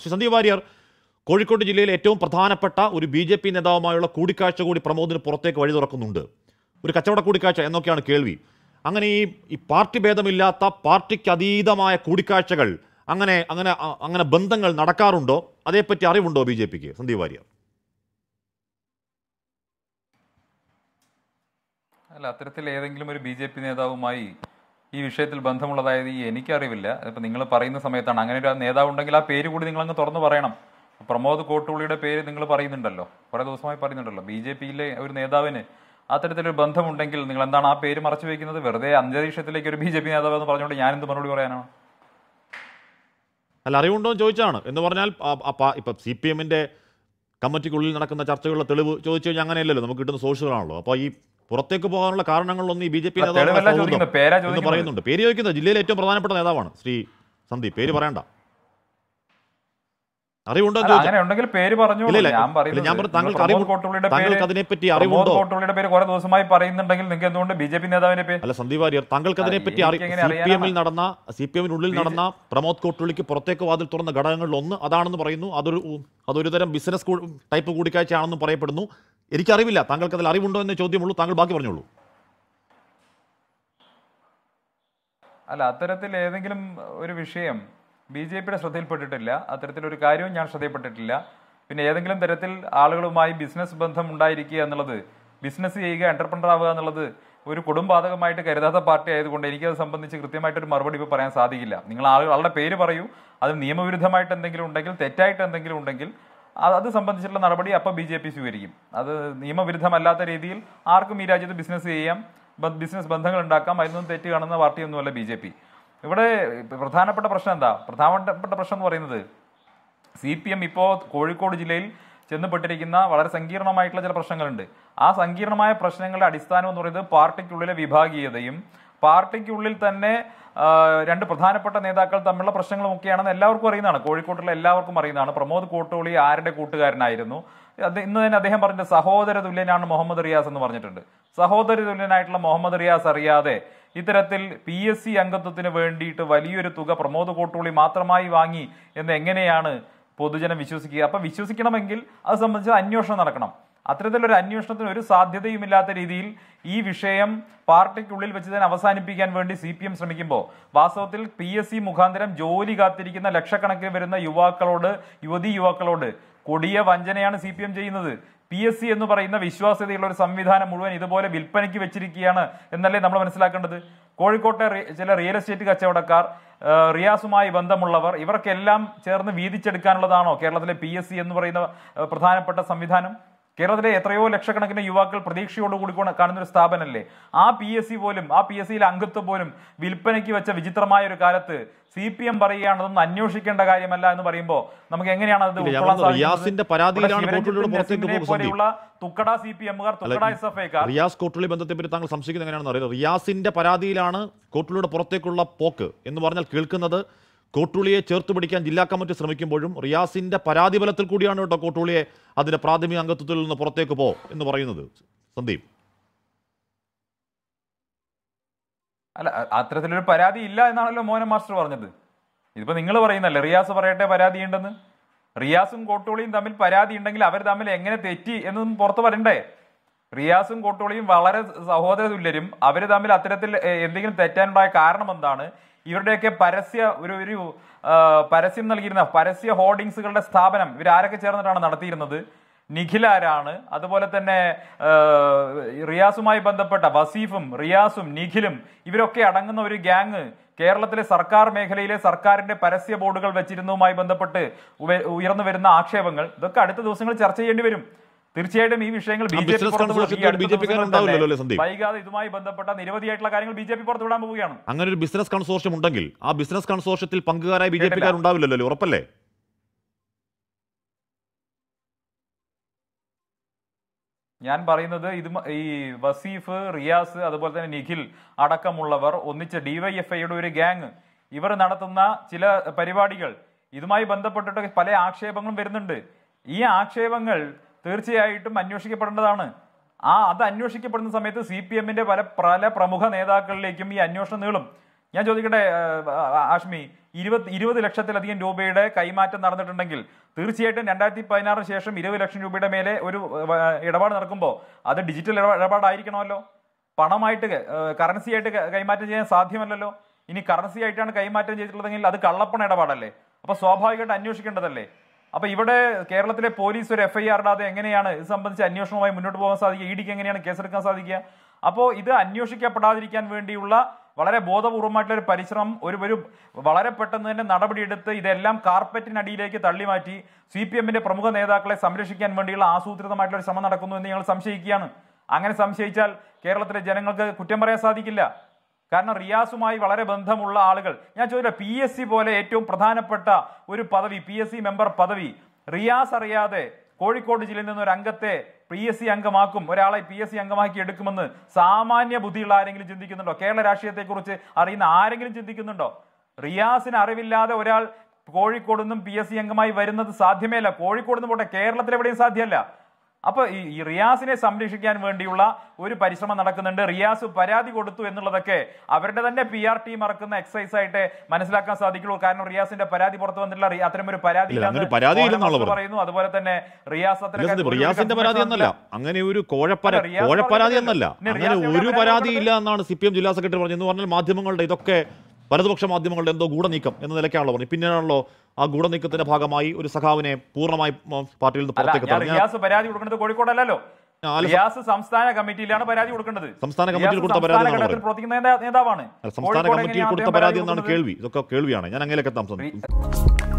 ശ്രീ സന്ദീപ് വാര്യർ കോഴിക്കോട് ജില്ലയിലെ ഏറ്റവും പ്രധാനപ്പെട്ട ഒരു ബി ജെ പി നേതാവുമായുള്ള കൂടിക്കാഴ്ച കൂടി പ്രമോദിന് പുറത്തേക്ക് വഴി തുറക്കുന്നുണ്ട് ഒരു കച്ചവട കൂടിക്കാഴ്ച എന്നൊക്കെയാണ് കേൾവി അങ്ങനെ ഈ ഈ പാർട്ടി ഭേദമില്ലാത്ത പാർട്ടിക്ക് അതീതമായ കൂടിക്കാഴ്ചകൾ അങ്ങനെ അങ്ങനെ അങ്ങനെ ബന്ധങ്ങൾ നടക്കാറുണ്ടോ അതേപ്പറ്റി അറിവുണ്ടോ ബി ജെ പിക്ക് സന്ദീപ് വാര്യർ അല്ല അത്തരത്തിൽ ഏതെങ്കിലും ഒരു ബി ജെ പി നേതാവുമായി ഈ വിഷയത്തിൽ ബന്ധമുള്ളതായത് എനിക്കറിവില്ല ഇപ്പം നിങ്ങൾ പറയുന്ന സമയത്താണ് അങ്ങനെ ഒരു നേതാവ് ഉണ്ടെങ്കിൽ ആ പേര് കൂടി നിങ്ങൾ തുറന്ന് പറയണം പ്രമോദ് കോട്ടുള്ളിയുടെ പേര് നിങ്ങൾ പറയുന്നുണ്ടല്ലോ കുറേ ദിവസമായി പറയുന്നുണ്ടല്ലോ ബി ജെ പിയിലെ ഒരു നേതാവിന് അത്തരത്തിലൊരു ബന്ധമുണ്ടെങ്കിൽ നിങ്ങൾ എന്താണ് ആ പേര് മറച്ചു വെക്കുന്നത് വെറുതെ അന്തരീക്ഷത്തിലേക്ക് ഒരു ബി ജെ പി നേതാവ് എന്ന് പറഞ്ഞുകൊണ്ട് ഞാനെന്ത് മറുപടി പറയാനാണ് അല്ല അറിവുണ്ടോ എന്ന് ചോദിച്ചാണ് എന്ന് പറഞ്ഞാൽ ഇപ്പം സി പി എമ്മിൻ്റെ കമ്മിറ്റിക്കുള്ളിൽ നടക്കുന്ന ചർച്ചകളുടെ തെളിവ് ചോദിച്ചു കഴിഞ്ഞാൽ അങ്ങനെയല്ലല്ലോ നമുക്ക് കിട്ടുന്ന സോഴ്സുകളാണല്ലോ അപ്പോൾ ഈ പുറത്തേക്ക് പോകാനുള്ള കാരണങ്ങളിലൊന്നും ഈ ബി ജെ പി നേതാവ് പറയുന്നുണ്ട് പേര് ചോദിക്കുന്നത് ജില്ലയിലെ ഏറ്റവും പ്രധാനപ്പെട്ട നേതാവാണ് ശ്രീ സന്ദീപ് പേര് പറയണ്ട അറിവുണ്ടോ താങ്കൾക്ക് അതിനെപ്പറ്റി ദിവസമായി പറയുന്നുണ്ടെങ്കിൽ നിങ്ങൾക്ക് എന്തുകൊണ്ട് പേര് അല്ല സന്ദീപ് അതിനെപ്പറ്റി നടന്ന സി പി എമ്മിനുള്ളിൽ നടന്ന പ്രമോദ് കോട്ടുള്ളിക്ക് പുറത്തേക്ക് വാതിൽ തുറന്ന ഘടകങ്ങളിൽ ഒന്ന് അതാണെന്ന് പറയുന്നു അതൊരു അതൊരു തരം ബിസിനസ് ടൈപ്പ് കൂടിക്കാഴ്ചയാണെന്നും പറയപ്പെടുന്നു എനിക്കറിവില്ല താങ്കൾക്ക് അതിൽ അറിവുണ്ടോ എന്ന ചോദ്യമുള്ളൂ താങ്കൾ ബാക്കി പറഞ്ഞോളൂ അല്ല അത്തരത്തിൽ ഏതെങ്കിലും ഒരു വിഷയം ബി ജെ പിയുടെ ശ്രദ്ധയിൽപ്പെട്ടിട്ടില്ല അത്തരത്തിലൊരു കാര്യവും ഞാൻ ശ്രദ്ധയിൽപ്പെട്ടിട്ടില്ല പിന്നെ ഏതെങ്കിലും തരത്തിൽ ആളുകളുമായി ബിസിനസ് ബന്ധം ഉണ്ടായിരിക്കുക എന്നുള്ളത് ബിസിനസ് ചെയ്യുക എൻ്റർപ്രണർ ആവുക എന്നുള്ളത് ഒരു കുടുംബാതകമായിട്ട് കരുതാത്ത പാർട്ടി ആയതുകൊണ്ട് എനിക്കത് സംബന്ധിച്ച് കൃത്യമായിട്ടൊരു മറുപടി ഇപ്പോൾ പറയാൻ സാധിക്കില്ല നിങ്ങൾ ആളുകൾ ആളുടെ പേര് പറയൂ അത് നിയമവിരുദ്ധമായിട്ട് എന്തെങ്കിലും ഉണ്ടെങ്കിൽ തെറ്റായിട്ട് എന്തെങ്കിലും ഉണ്ടെങ്കിൽ അത് സംബന്ധിച്ചുള്ള നടപടി അപ്പോൾ ബി ജെ പി സ്വീകരിക്കും അത് നിയമവിരുദ്ധമല്ലാത്ത രീതിയിൽ ആർക്കും ഈ രാജ്യത്ത് ബിസിനസ് ചെയ്യാം ബിസിനസ് ബന്ധങ്ങൾ ഉണ്ടാക്കാം അതിനൊന്നും തെറ്റ് കാണുന്ന പാർട്ടിയൊന്നുമല്ല ബി ജെ പി ഇവിടെ പ്രധാനപ്പെട്ട പ്രശ്നം എന്താ പ്രധാനപ്പെട്ട പ്രശ്നം എന്ന് പറയുന്നത് സി പി എം ഇപ്പോൾ കോഴിക്കോട് ജില്ലയിൽ ചെന്നപ്പെട്ടിരിക്കുന്ന വളരെ സങ്കീർണമായിട്ടുള്ള ചില പ്രശ്നങ്ങളുണ്ട് ആ സങ്കീർണമായ പ്രശ്നങ്ങളുടെ അടിസ്ഥാനം എന്ന് പറയുന്നത് പാർട്ടിക്കുള്ളിലെ വിഭാഗീയതയും പാർട്ടിക്കുള്ളിൽ തന്നെ രണ്ട് പ്രധാനപ്പെട്ട നേതാക്കൾ തമ്മിലുള്ള പ്രശ്നങ്ങളുമൊക്കെയാണെന്ന് എല്ലാവർക്കും അറിയുന്നതാണ് കോഴിക്കോട്ടുള്ള എല്ലാവർക്കും അറിയുന്നതാണ് പ്രമോദ് കോട്ടോളി ആരുടെ കൂട്ടുകാരനായിരുന്നു അത് ഇന്ന് തന്നെ അദ്ദേഹം പറഞ്ഞ സഹോദര തുല്യനാണ് മുഹമ്മദ് റിയാസ് എന്ന് പറഞ്ഞിട്ടുണ്ട് സഹോദര തുല്യനായിട്ടുള്ള മുഹമ്മദ് റിയാസ് അറിയാതെ ഇത്തരത്തിൽ പി എസ് സി അംഗത്വത്തിന് വേണ്ടിയിട്ട് വലിയൊരു തുക പ്രമോദ് കോട്ടോളി മാത്രമായി വാങ്ങി എന്ന് എങ്ങനെയാണ് പൊതുജനം വിശ്വസിക്കുക അപ്പം വിശ്വസിക്കണമെങ്കിൽ അത് സംബന്ധിച്ച് അന്വേഷണം നടക്കണം അത്തരത്തിലൊരു അന്വേഷണത്തിന് ഒരു സാധ്യതയുമില്ലാത്ത രീതിയിൽ ഈ വിഷയം പാർട്ടിക്കുള്ളിൽ വെച്ച് തന്നെ അവസാനിപ്പിക്കാൻ വേണ്ടി സി പി എം ശ്രമിക്കുമ്പോൾ വാസ്തവത്തിൽ പി എസ് സി മുഖാന്തരം ജോലി കാത്തിരിക്കുന്ന ലക്ഷക്കണക്കിന് വരുന്ന യുവാക്കളോട് യുവതി യുവാക്കളോട് കൊടിയ വഞ്ചനയാണ് സി പി എം ചെയ്യുന്നത് പി എസ് സി എന്ന് പറയുന്ന വിശ്വാസ്യതയുള്ള ഒരു സംവിധാനം മുഴുവൻ ഇതുപോലെ വിൽപ്പനയ്ക്ക് വെച്ചിരിക്കുകയാണ് എന്നല്ലേ നമ്മൾ മനസ്സിലാക്കേണ്ടത് കോഴിക്കോട്ടെ ചില റിയൽ എസ്റ്റേറ്റ് കച്ചവടക്കാർ റിയാസുമായി ബന്ധമുള്ളവർ ഇവർക്കെല്ലാം ചേർന്ന് വീതിച്ചെടുക്കാനുള്ളതാണോ കേരളത്തിലെ പി എസ് സി എന്ന് പറയുന്ന പ്രധാനപ്പെട്ട സംവിധാനം കേരളത്തിലെ എത്രയോ ലക്ഷക്കണക്കിന് യുവാക്കൾ പ്രതീക്ഷയോടുകൂടി കാണുന്ന ഒരു സ്ഥാപനമല്ലേ ആ പി എസ് സി പോലും ആ പി എസ് സിയിലെ അംഗത്വം പോലും വിൽപ്പനയ്ക്ക് വെച്ച വിചിത്രമായ ഒരു കാലത്ത് സി പി എം പറയുകയാണെന്ന് അന്വേഷിക്കേണ്ട കാര്യമല്ല എന്ന് പറയുമ്പോൾ നമുക്ക് എങ്ങനെയാണ് അത് ഉൾക്കൊള്ളാൻ സാധിക്കുന്നത് പോലെയുള്ള തുക്കട സി പി എമ്മുകാർ തുക്കട എസ് എഫ് ഐക്കാർ റിയാസ് കോട്ടുള്ളി ബന്ധത്തെപ്പറ്റി താങ്കൾ സംശയിക്കുന്നത് എങ്ങനെയാണെന്ന് അറിയാം റിയാസിന്റെ പരാതിയിലാണ് കോട്ടുള്ളിയുടെ പുറത്തേക്കുള്ള പോക്ക് എന്ന് പറഞ്ഞാൽ കേൾക്കുന്നത് കോട്ടൂളിയെ ചേർത്ത് പിടിക്കാൻ ജില്ലാ കമ്മിറ്റി ശ്രമിക്കുമ്പോഴും റിയാസിന്റെ പരാതി ബലത്തിൽ കൂടിയാണ് കേട്ടോ കോട്ടൂളിയെ അതിന്റെ പ്രാഥമിക അംഗത്വത്തിൽ നിന്ന് പുറത്തേക്ക് പോ എന്ന് പറയുന്നത് സന്ദീപ് അല്ല അത്തരത്തിലൊരു പരാതി ഇല്ല എന്നാണല്ലോ മോഹൻ മാസ്റ്റർ പറഞ്ഞത് ഇതിപ്പോ നിങ്ങൾ പറയുന്നല്ലേ റിയാസ് പറയട്ടെ പരാതി ഉണ്ടെന്ന് റിയാസും കോട്ടൂളിയും തമ്മിൽ പരാതി ഉണ്ടെങ്കിൽ അവർ തമ്മിൽ എങ്ങനെ തെറ്റി എന്നൊന്നും പുറത്ത് വരണ്ടേ റിയാസും കോട്ടൂളിയും വളരെ സഹോദര തുല്യരും അവർ തമ്മിൽ അത്തരത്തിൽ എന്തെങ്കിലും തെറ്റാനുണ്ടായ കാരണം എന്താണ് ഇവരുടെയൊക്കെ പരസ്യ ഒരു ഒരു പരസ്യം നൽകിയിരുന്ന പരസ്യ ഹോർഡിങ്സുകളുടെ സ്ഥാപനം ഇവർ ആരൊക്കെ ചേർന്നിട്ടാണ് നടത്തിയിരുന്നത് നിഖിലാരാണ് അതുപോലെ തന്നെ റിയാസുമായി ബന്ധപ്പെട്ട വസീഫും റിയാസും നിഖിലും ഇവരൊക്കെ അടങ്ങുന്ന ഒരു ഗ്യാങ് കേരളത്തിലെ സർക്കാർ മേഖലയിലെ സർക്കാരിന്റെ പരസ്യ ബോർഡുകൾ വെച്ചിരുന്നതുമായി ബന്ധപ്പെട്ട് ഉയർന്നു വരുന്ന ആക്ഷേപങ്ങൾ ഇതൊക്കെ അടുത്ത ദിവസങ്ങൾ ചർച്ച ചെയ്യേണ്ടി വരും തീർച്ചയായിട്ടും ഈ വിഷയങ്ങൾ ബി ജെ പി വൈകാതെ ഇതുമായി ബന്ധപ്പെട്ട നിരവധിയായിട്ടുള്ള കാര്യങ്ങൾ ബി ജെ പി വിടാൻ പോവുകയാണ് അങ്ങനെ ഒരു ബിസിനസ് കൺസോർഷ്യം ഉണ്ടെങ്കിൽ ആ ബിസിനസ് കൺസോർഷ്യത്തിൽ പങ്കുകാരായി ബി ജെ പിക്കാരുണ്ടാവില്ലല്ലോ ഉറപ്പല്ലേ ഞാൻ പറയുന്നത് ഇത് ഈ വസീഫ് റിയാസ് അതുപോലെ തന്നെ നിഖിൽ അടക്കമുള്ളവർ ഒന്നിച്ച ഡിവൈഎഫ്ഐയുടെ ഒരു ഗ്യാങ് ഇവർ നടത്തുന്ന ചില പരിപാടികൾ ഇതുമായി ബന്ധപ്പെട്ടിട്ട് പല ആക്ഷേപങ്ങളും വരുന്നുണ്ട് ഈ ആക്ഷേപങ്ങൾ തീർച്ചയായിട്ടും അന്വേഷിക്കപ്പെടേണ്ടതാണ് ആ അത് അന്വേഷിക്കപ്പെടുന്ന സമയത്ത് സി പി എമ്മിന്റെ പല പല പ്രമുഖ നേതാക്കളിലേക്കും ഈ അന്വേഷണം നീളും ഞാൻ ചോദിക്കട്ടെ ആഷ്മി ഇരുപത് ഇരുപത് ലക്ഷത്തിലധികം രൂപയുടെ കൈമാറ്റം നടന്നിട്ടുണ്ടെങ്കിൽ തീർച്ചയായിട്ടും രണ്ടായിരത്തി പതിനാറിന് ശേഷം ഇരുപത് ലക്ഷം രൂപയുടെ മേലെ ഒരു ഇടപാട് നടക്കുമ്പോൾ അത് ഡിജിറ്റൽ ഇടപാടായിരിക്കണമല്ലോ പണമായിട്ട് കറൻസി ആയിട്ട് കൈമാറ്റം ചെയ്യാൻ സാധ്യമല്ലല്ലോ ഇനി കറൻസി ആയിട്ടാണ് കൈമാറ്റം ചെയ്തിട്ടുള്ളതെങ്കിൽ അത് കള്ളപ്പണ ഇടപാടല്ലേ അപ്പോൾ സ്വാഭാവികമായിട്ട് അന്വേഷിക്കേണ്ടതല്ലേ അപ്പൊ ഇവിടെ കേരളത്തിലെ പോലീസ് ഒരു എഫ്ഐആർ ഇടാതെ എങ്ങനെയാണ് ഇത് സംബന്ധിച്ച് അന്വേഷണവുമായി മുന്നോട്ട് പോകാൻ സാധിക്കുക ഇ ഡിക്ക് എങ്ങനെയാണ് കേസെടുക്കാൻ സാധിക്കുക അപ്പോൾ ഇത് അന്വേഷിക്കപ്പെടാതിരിക്കാൻ വേണ്ടിയുള്ള വളരെ ബോധപൂർവമായിട്ടുള്ള ഒരു പരിശ്രമം ഒരു ഒരു വളരെ പെട്ടെന്ന് തന്നെ നടപടിയെടുത്ത് ഇതെല്ലാം കാർപ്പറ്റിനടിയിലേക്ക് തള്ളിമാറ്റി സി പി എമ്മിന്റെ പ്രമുഖ നേതാക്കളെ സംരക്ഷിക്കാൻ വേണ്ടിയുള്ള ആസൂത്രിതമായിട്ടുള്ള ഒരു ശ്രമം നടക്കുന്നു എന്ന് ഞങ്ങൾ സംശയിക്കുകയാണ് അങ്ങനെ സംശയിച്ചാൽ കേരളത്തിലെ ജനങ്ങൾക്ക് കുറ്റം പറയാൻ സാധിക്കില്ല കാരണം റിയാസുമായി വളരെ ബന്ധമുള്ള ആളുകൾ ഞാൻ ചോദിക്കാം പി എസ് സി പോലെ ഏറ്റവും പ്രധാനപ്പെട്ട ഒരു പദവി പി എസ് സി മെമ്പർ പദവി റിയാസ് അറിയാതെ കോഴിക്കോട് ജില്ലയിൽ നിന്ന് ഒരു അംഗത്തെ പി എസ് സി അംഗമാക്കും ഒരാളെ പി എസ് സി അംഗമാക്കി എടുക്കുമെന്ന് സാമാന്യ ബുദ്ധിയുള്ള ആരെങ്കിലും ചിന്തിക്കുന്നുണ്ടോ കേരള രാഷ്ട്രീയത്തെക്കുറിച്ച് അറിയുന്ന ആരെങ്കിലും ചിന്തിക്കുന്നുണ്ടോ റിയാസിന് അറിവില്ലാതെ ഒരാൾ കോഴിക്കോട് നിന്നും പി എസ് സി അംഗമായി വരുന്നത് അല്ല കോഴിക്കോട് നിന്ന് പോട്ടെ കേരളത്തിൽ എവിടെയും സാധ്യമല്ല അപ്പോൾ ഈ റിയാസിനെ സംരക്ഷിക്കാൻ വേണ്ടിയുള്ള ഒരു പരിശ്രമം നടക്കുന്നുണ്ട് റിയാസ് പരാതി കൊടുത്തു എന്നുള്ളതൊക്കെ അവരുടെ തന്നെ പി ആർ ടി മറക്കുന്ന എക്സൈസ് ആയിട്ട് മനസ്സിലാക്കാൻ സാധിക്കുള്ളൂ കാരണം റിയാസിന്റെ പരാതി പുറത്തു വന്നിട്ടുള്ള അത്തരം ഒരു പരാതി പറയുന്നു അതുപോലെ തന്നെ റിയാസ് റിയാസിന്റെ പരാതി എന്നല്ല അങ്ങനെ ഒരു കോഴപ്പരാതി എന്നല്ല അങ്ങനെ ഒരു പരാതി ഇല്ല എന്നാണ് സി പി എം ജില്ലാ സെക്രട്ടറി പറഞ്ഞു എന്ന് പറഞ്ഞാൽ മാധ്യമങ്ങളുടെ ഇതൊക്കെ വലതുപക്ഷ മാധ്യമങ്ങളുടെ എന്തോ ഗൂഢനീക്കം എന്ന നിലയ്ക്കാണല്ലോ പറഞ്ഞു പിന്നീടാണല്ലോ ആ ഗൂഢനീക്കത്തിന്റെ ഭാഗമായി ഒരു സഖാവിനെ പൂർണ്ണമായി പാർട്ടിയിൽ നിന്ന് പുറത്തേക്ക് പരാതി കൊടുക്കുന്നത് കോഴിക്കോടല്ലോ സംസ്ഥാന കമ്മിറ്റിയിലാണ് പരാതി കൊടുക്കേണ്ടത് സംസ്ഥാന കമ്മിറ്റിയിൽ കൊടുത്ത പരാതി നേതാവാണ് സംസ്ഥാന കമ്മിറ്റിയിൽ കൊടുത്ത എന്നാണ് കേൾവി ഇതൊക്കെ കേൾവിയാണ് ഞാൻ അങ്ങനെയൊക്കെ എത്താം